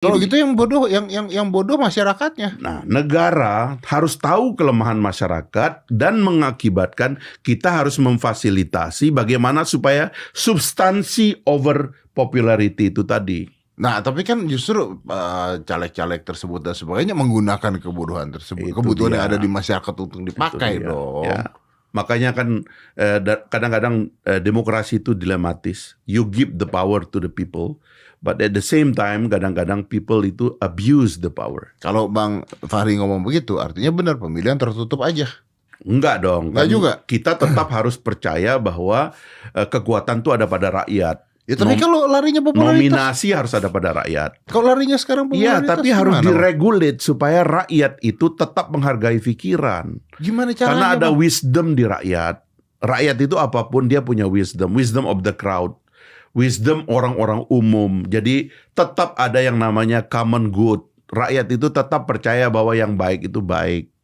Kalau gitu yang bodoh yang yang yang bodoh masyarakatnya. Nah, negara harus tahu kelemahan masyarakat dan mengakibatkan kita harus memfasilitasi bagaimana supaya substansi over popularity itu tadi. Nah, tapi kan justru eh, caleg-caleg uh, tersebut dan sebagainya menggunakan kebodohan tersebut, itu kebutuhan dia. yang ada di masyarakat untuk dipakai dong. Ya. Makanya kan eh, kadang-kadang eh, eh, demokrasi itu dilematis. You give the power to the people, but at the same time kadang-kadang people itu abuse the power. Kalau Bang Fahri ngomong begitu, artinya benar pemilihan tertutup aja. Enggak dong. Enggak kan juga. Kita tetap harus percaya bahwa eh, kekuatan itu ada pada rakyat Ya tapi kalau larinya popularitas nominasi harus ada pada rakyat. Kalau larinya sekarang iya, popularitas. Iya, tapi harus diregulate supaya rakyat itu tetap menghargai pikiran. Gimana caranya? Karena ada bang? wisdom di rakyat. Rakyat itu apapun dia punya wisdom, wisdom of the crowd. Wisdom orang-orang umum. Jadi tetap ada yang namanya common good. Rakyat itu tetap percaya bahwa yang baik itu baik.